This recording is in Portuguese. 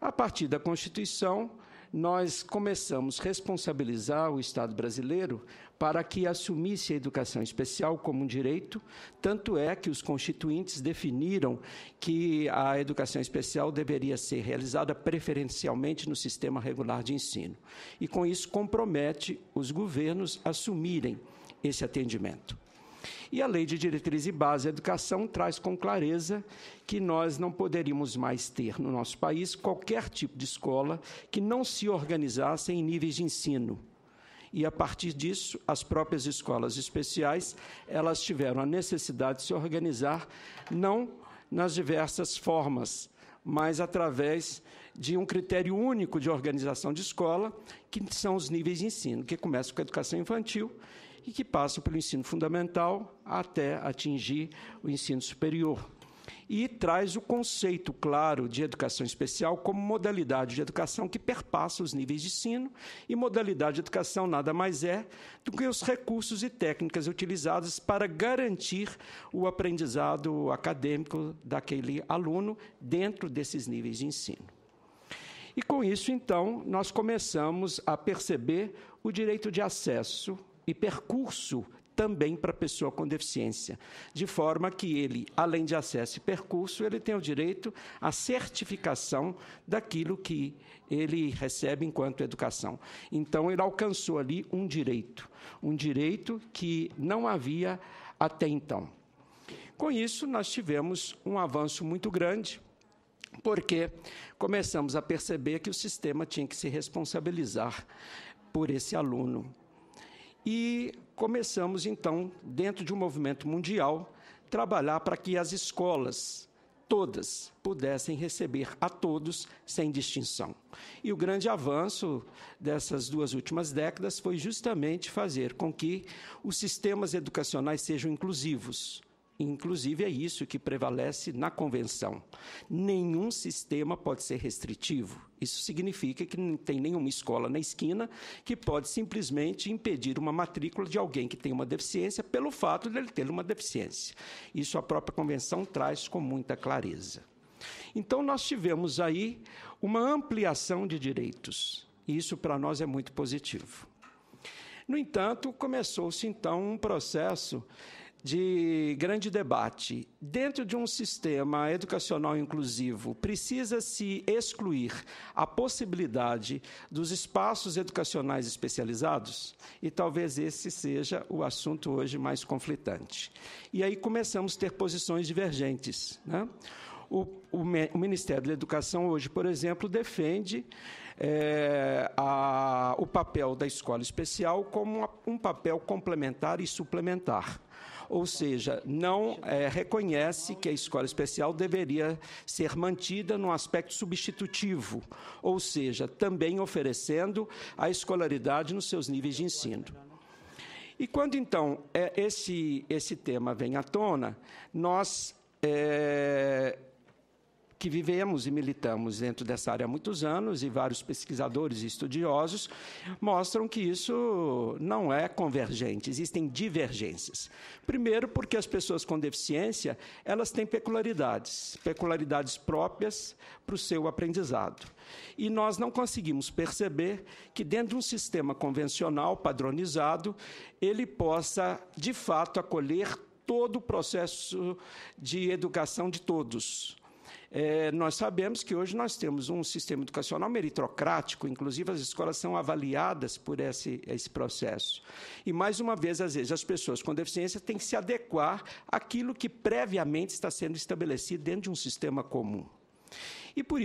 A partir da Constituição, nós começamos a responsabilizar o Estado brasileiro para que assumisse a educação especial como um direito, tanto é que os constituintes definiram que a educação especial deveria ser realizada preferencialmente no sistema regular de ensino. E com isso compromete os governos a assumirem esse atendimento. E a Lei de Diretriz e Base da Educação traz com clareza que nós não poderíamos mais ter no nosso país qualquer tipo de escola que não se organizasse em níveis de ensino. E a partir disso, as próprias escolas especiais, elas tiveram a necessidade de se organizar não nas diversas formas, mas através de um critério único de organização de escola, que são os níveis de ensino, que começa com a educação infantil e que passam pelo ensino fundamental até atingir o ensino superior. E traz o conceito claro de educação especial como modalidade de educação que perpassa os níveis de ensino, e modalidade de educação nada mais é do que os recursos e técnicas utilizados para garantir o aprendizado acadêmico daquele aluno dentro desses níveis de ensino. E com isso, então, nós começamos a perceber o direito de acesso e percurso também para a pessoa com deficiência, de forma que ele, além de acesso e percurso, ele tem o direito à certificação daquilo que ele recebe enquanto educação. Então ele alcançou ali um direito, um direito que não havia até então. Com isso, nós tivemos um avanço muito grande, porque começamos a perceber que o sistema tinha que se responsabilizar por esse aluno, e começamos, então, dentro de um movimento mundial, trabalhar para que as escolas, todas, pudessem receber a todos sem distinção. E o grande avanço dessas duas últimas décadas foi justamente fazer com que os sistemas educacionais sejam inclusivos, Inclusive, é isso que prevalece na convenção. Nenhum sistema pode ser restritivo. Isso significa que não tem nenhuma escola na esquina que pode simplesmente impedir uma matrícula de alguém que tem uma deficiência pelo fato de ele ter uma deficiência. Isso a própria convenção traz com muita clareza. Então, nós tivemos aí uma ampliação de direitos. E isso, para nós, é muito positivo. No entanto, começou-se então um processo de grande debate. Dentro de um sistema educacional inclusivo, precisa-se excluir a possibilidade dos espaços educacionais especializados? E talvez esse seja o assunto hoje mais conflitante. E aí começamos a ter posições divergentes. Né? O, o, o Ministério da Educação hoje, por exemplo, defende é, a, o papel da escola especial como uma, um papel complementar e suplementar ou seja, não é, reconhece que a escola especial deveria ser mantida num aspecto substitutivo, ou seja, também oferecendo a escolaridade nos seus níveis de ensino. E quando então é, esse, esse tema vem à tona, nós é, que vivemos e militamos dentro dessa área há muitos anos e vários pesquisadores e estudiosos mostram que isso não é convergente, existem divergências. Primeiro, porque as pessoas com deficiência, elas têm peculiaridades, peculiaridades próprias para o seu aprendizado. E nós não conseguimos perceber que dentro de um sistema convencional padronizado, ele possa de fato acolher todo o processo de educação de todos é, nós sabemos que hoje nós temos um sistema educacional meritocrático, inclusive as escolas são avaliadas por esse, esse processo. E, mais uma vez, às vezes, as pessoas com deficiência têm que se adequar àquilo que previamente está sendo estabelecido dentro de um sistema comum. E por